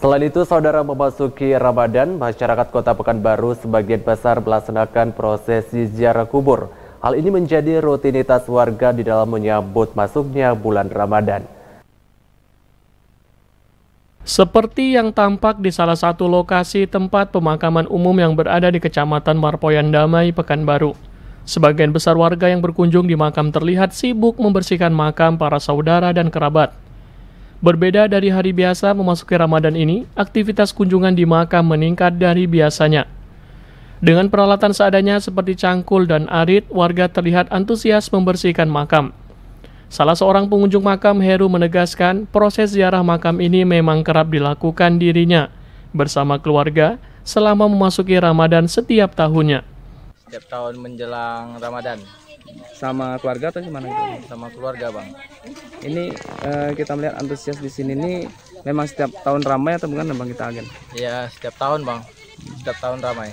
Selain itu, saudara memasuki Ramadan, masyarakat kota Pekanbaru sebagian besar melaksanakan prosesi ziarah kubur. Hal ini menjadi rutinitas warga di dalam menyambut masuknya bulan Ramadan. Seperti yang tampak di salah satu lokasi tempat pemakaman umum yang berada di Kecamatan Marpoyan Damai, Pekanbaru. Sebagian besar warga yang berkunjung di makam terlihat sibuk membersihkan makam para saudara dan kerabat. Berbeda dari hari biasa memasuki Ramadan ini, aktivitas kunjungan di makam meningkat dari biasanya. Dengan peralatan seadanya seperti cangkul dan arit, warga terlihat antusias membersihkan makam. Salah seorang pengunjung makam Heru menegaskan proses ziarah makam ini memang kerap dilakukan dirinya bersama keluarga selama memasuki Ramadan setiap tahunnya. Setiap tahun menjelang Ramadan. Sama keluarga atau gimana? Gitu? Sama keluarga bang ini uh, kita melihat antusias di sini ini memang setiap tahun ramai atau bukan bang kita agen? Iya setiap tahun bang, setiap tahun ramai.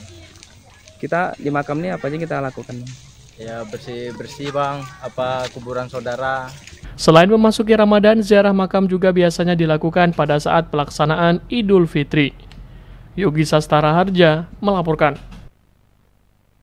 Kita di makam ini apa aja kita lakukan? Bang? Ya bersih bersih bang, apa kuburan saudara. Selain memasuki Ramadan, ziarah makam juga biasanya dilakukan pada saat pelaksanaan Idul Fitri. Yogi Sastara Harja melaporkan.